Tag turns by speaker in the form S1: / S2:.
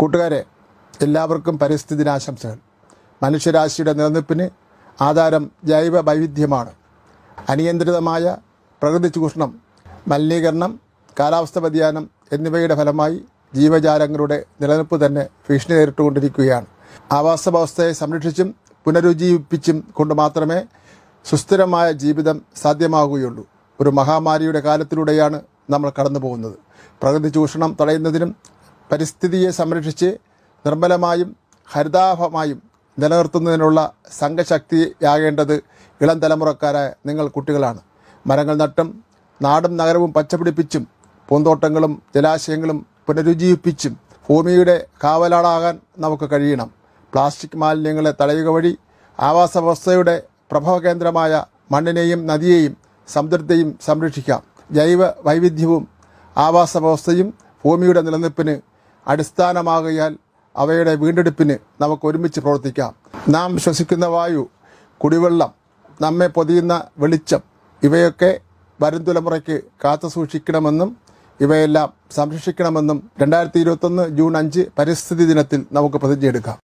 S1: കൂട്ടുകാരെ എല്ലാവർക്കും പരിസ്ഥിതി ആശംസകൾ മനുഷ്യരാശിയുടെ നിലനിൽപ്പിന് ആധാരം ജൈവ വൈവിധ്യമാണ് അനിയന്ത്രിതമായ പ്രകൃതി ചൂഷണം മലിനീകരണം കാലാവസ്ഥ വ്യതിയാനം എന്നിവയുടെ ഫലമായി ജീവജാലങ്ങളുടെ നിലനിൽപ്പ് തന്നെ ഭീഷണി നേരിട്ടുകൊണ്ടിരിക്കുകയാണ് ആവാസ വ്യവസ്ഥയെ സംരക്ഷിച്ചും പുനരുജ്ജീവിപ്പിച്ചും കൊണ്ട് മാത്രമേ സുസ്ഥിരമായ ജീവിതം സാധ്യമാകുകയുള്ളൂ ഒരു മഹാമാരിയുടെ കാലത്തിലൂടെയാണ് നമ്മൾ കടന്നു പോകുന്നത് പ്രകൃതി ചൂഷണം തടയുന്നതിനും പരിസ്ഥിതിയെ സംരക്ഷിച്ച് നിർമ്മലമായും ഹരിതാഭമായും നിലനിർത്തുന്നതിനുള്ള സംഘശക്തിയാകേണ്ടത് ഇളം തലമുറക്കാരായ നിങ്ങൾ കുട്ടികളാണ് മരങ്ങൾ നട്ടും നാടും നഗരവും പച്ചപിടിപ്പിച്ചും പൂന്തോട്ടങ്ങളും ജലാശയങ്ങളും പുനരുജ്ജീവിപ്പിച്ചും ഭൂമിയുടെ കാവലാളാകാൻ നമുക്ക് കഴിയണം പ്ലാസ്റ്റിക് മാലിന്യങ്ങളെ തടയുക വഴി ആവാസ വ്യവസ്ഥയുടെ പ്രഭവകേന്ദ്രമായ മണ്ണിനെയും നദിയെയും സംതൃപ്തിയും സംരക്ഷിക്കാം ജൈവ വൈവിധ്യവും ആവാസ വ്യവസ്ഥയും ഭൂമിയുടെ നിലനിൽപ്പിന് അടിസ്ഥാനമാകയാൽ അവയുടെ വീണ്ടെടുപ്പിന് നമുക്ക് ഒരുമിച്ച് പ്രവർത്തിക്കാം നാം ശ്വസിക്കുന്ന വായു കുടിവെള്ളം നമ്മെ പൊതിയുന്ന വെളിച്ചം ഇവയൊക്കെ വരും തലമുറയ്ക്ക് കാത്തുസൂക്ഷിക്കണമെന്നും ഇവയെല്ലാം സംരക്ഷിക്കണമെന്നും രണ്ടായിരത്തി ഇരുപത്തൊന്ന് ജൂൺ അഞ്ച് പരിസ്ഥിതി ദിനത്തിൽ നമുക്ക് പ്രതിജ്ഞയെടുക്കാം